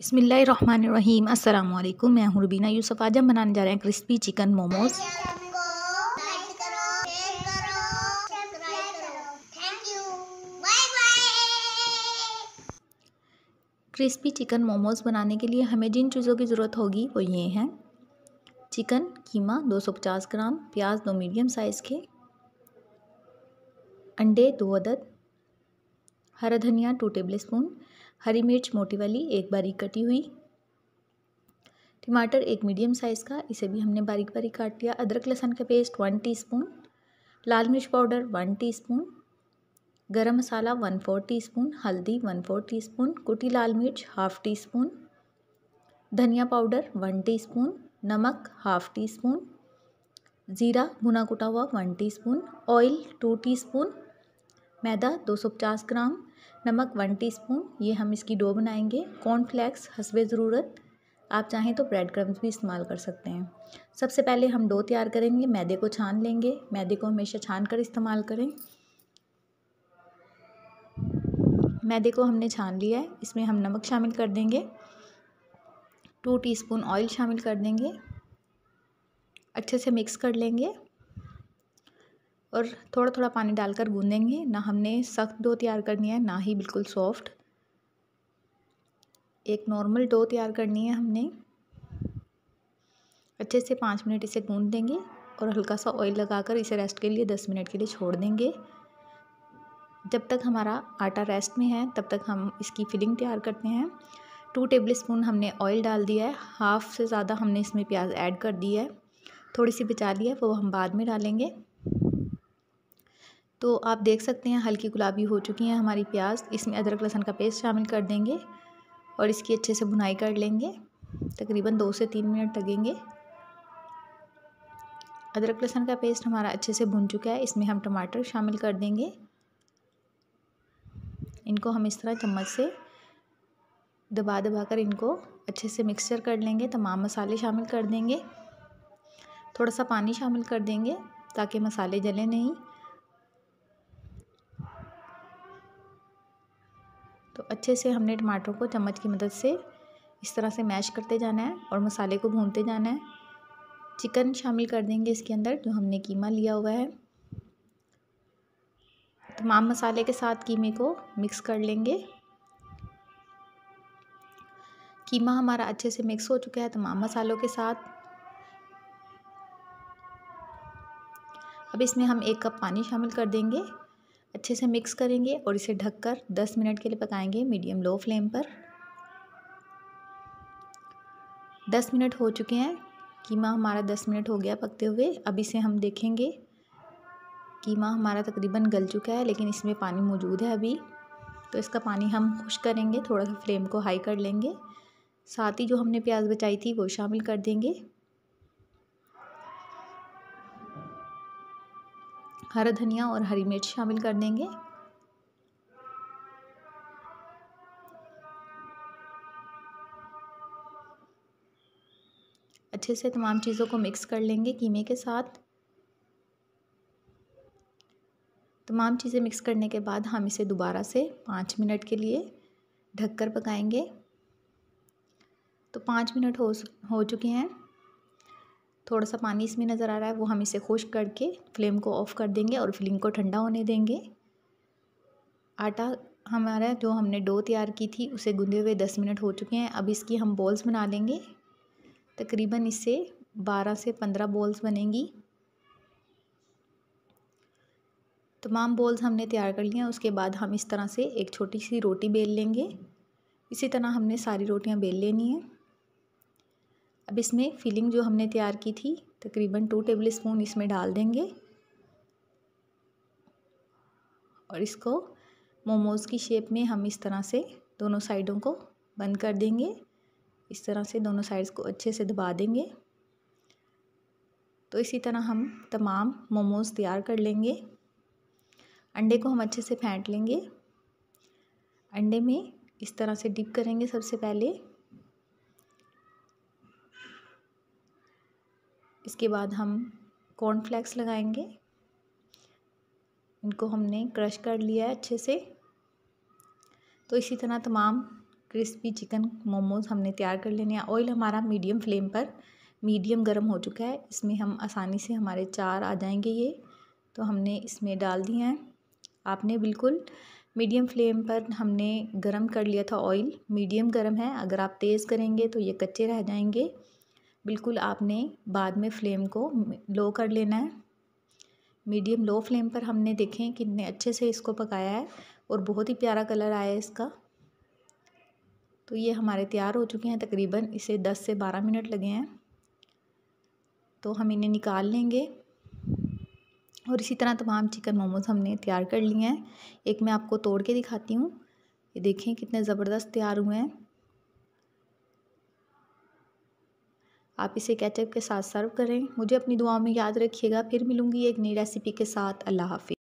अस्सलाम वालेकुम मैं हूँ रुबीना यूसुफ आज हम बनाने जा रहे हैं crispy chicken momos crispy chicken momos बनाने के लिए हमें जिन चीज़ों की ज़रूरत होगी वो ये हैं चिकन कीमा 250 ग्राम प्याज दो मीडियम साइज़ के अंडे दो अदद हरा धनिया टू टेबल स्पून हरी मिर्च मोटी वाली एक बारीक कटी हुई टमाटर एक मीडियम साइज़ का इसे भी हमने बारीक बारीक काट लिया अदरक लहसन का पेस्ट वन टीस्पून लाल मिर्च powder one teaspoon garam masala one four teaspoon हल्दी वन फोर टीस्पून कुटी लाल मिर्च हाफ़ टी स्पून धनिया पाउडर वन टी स्पून नमक हाफ़ टी स्पून ज़ीरा भुना कुटा हुआ one teaspoon oil two teaspoon मैदा 250 ग्राम नमक वन टीस्पून ये हम इसकी डो बनाएंगे कॉर्नफ्लैक्स हसबे ज़रूरत आप चाहें तो ब्रेड क्रम्स भी इस्तेमाल कर सकते हैं सबसे पहले हम डो तैयार करेंगे मैदे को छान लेंगे मैदे को हमेशा छान कर इस्तेमाल करें मैदे को हमने छान लिया है इसमें हम नमक शामिल कर देंगे टू टीस्पून ऑयल शामिल कर देंगे अच्छे से मिक्स कर लेंगे और थोड़ा थोड़ा पानी डालकर गूंदेंगे ना हमने सख्त डो तैयार करनी है ना ही बिल्कुल सॉफ्ट एक नॉर्मल डो तैयार करनी है हमने अच्छे से पाँच मिनट इसे गूंद देंगे और हल्का सा ऑयल लगाकर इसे रेस्ट के लिए दस मिनट के लिए छोड़ देंगे जब तक हमारा आटा रेस्ट में है तब तक हम इसकी फिलिंग तैयार करते हैं टू टेबल स्पून हमने ऑयल डाल दिया है हाफ़ से ज़्यादा हमने इसमें प्याज ऐड कर दी है थोड़ी सी बचा ली है वो हम बाद में डालेंगे तो आप देख सकते हैं हल्की गुलाबी हो चुकी हैं हमारी प्याज इसमें अदरक लहसन का पेस्ट शामिल कर देंगे और इसकी अच्छे से बुनाई कर लेंगे तकरीबन दो से तीन मिनट लगेंगे अदरक लहसन का पेस्ट हमारा अच्छे से भुन चुका है इसमें हम टमाटर शामिल कर देंगे इनको हम इस तरह चम्मच से दबा दबा कर इनको अच्छे से मिक्सचर कर लेंगे तमाम मसाले शामिल कर देंगे थोड़ा सा पानी शामिल कर देंगे ताकि मसाले जले नहीं तो अच्छे से हमने टमाटर को चम्मच की मदद से इस तरह से मैश करते जाना है और मसाले को भूनते जाना है चिकन शामिल कर देंगे इसके अंदर जो हमने कीमा लिया हुआ है तमाम मसाले के साथ कीमे को मिक्स कर लेंगे कीमा हमारा अच्छे से मिक्स हो चुका है तमाम मसालों के साथ अब इसमें हम एक कप पानी शामिल कर देंगे अच्छे से मिक्स करेंगे और इसे ढककर 10 मिनट के लिए पकाएंगे मीडियम लो फ्लेम पर 10 मिनट हो चुके हैं कीमा हमारा 10 मिनट हो गया पकते हुए अब इसे हम देखेंगे कीमा हमारा तकरीबन गल चुका है लेकिन इसमें पानी मौजूद है अभी तो इसका पानी हम खुश करेंगे थोड़ा सा फ्लेम को हाई कर लेंगे साथ ही जो हमने प्याज बचाई थी वो शामिल कर देंगे हरा धनिया और हरी मिर्च शामिल कर देंगे अच्छे से तमाम चीज़ों को मिक्स कर लेंगे कीमे के साथ तमाम चीज़ें मिक्स करने के बाद हम इसे दोबारा से पाँच मिनट के लिए ढककर पकाएंगे तो पाँच मिनट हो हो चुके हैं थोड़ा सा पानी इसमें नज़र आ रहा है वो हम इसे खुश करके फ्लेम को ऑफ़ कर देंगे और फिलिंग को ठंडा होने देंगे आटा हमारा जो हमने डो तैयार की थी उसे गूँधे हुए दस मिनट हो चुके हैं अब इसकी हम बॉल्स बना लेंगे तकरीबन इससे बारह से पंद्रह बॉल्स बनेंगी तमाम बॉल्स हमने तैयार कर लिए हैं उसके बाद हम इस तरह से एक छोटी सी रोटी बेल लेंगे इसी तरह हमने सारी रोटियां बेल लेनी है अब इसमें फिलिंग जो हमने तैयार की थी तकरीबन टू टेबल स्पून इसमें डाल देंगे और इसको मोमोज़ की शेप में हम इस तरह से दोनों साइडों को बंद कर देंगे इस तरह से दोनों साइड्स को अच्छे से दबा देंगे तो इसी तरह हम तमाम मोमोज़ तैयार कर लेंगे अंडे को हम अच्छे से फेंट लेंगे अंडे में इस तरह से डिप करेंगे सबसे पहले इसके बाद हम कॉर्नफ्लैक्स लगाएंगे इनको हमने क्रश कर लिया है अच्छे से तो इसी तरह तमाम क्रिस्पी चिकन मोमोज़ हमने तैयार कर लेने हैं ऑयल हमारा मीडियम फ्लेम पर मीडियम गर्म हो चुका है इसमें हम आसानी से हमारे चार आ जाएंगे ये तो हमने इसमें डाल दिए हैं आपने बिल्कुल मीडियम फ्लेम पर हमने गरम कर लिया था ऑयल मीडियम गरम है अगर आप तेज़ करेंगे तो ये कच्चे रह जाएंगे बिल्कुल आपने बाद में फ्लेम को लो कर लेना है मीडियम लो फ्लेम पर हमने देखें कितने अच्छे से इसको पकाया है और बहुत ही प्यारा कलर आया है इसका तो ये हमारे तैयार हो चुके हैं तकरीबन इसे 10 से 12 मिनट लगे हैं तो हम इन्हें निकाल लेंगे और इसी तरह तमाम चिकन मोमोज हमने तैयार कर लिए हैं एक मैं आपको तोड़ के दिखाती हूँ ये देखें कितने ज़बरदस्त तैयार हुए हैं आप इसे कैचअप के साथ सर्व करें मुझे अपनी दुआ में याद रखिएगा फिर मिलूँगी एक नई रेसिपी के साथ अल्लाह हाफि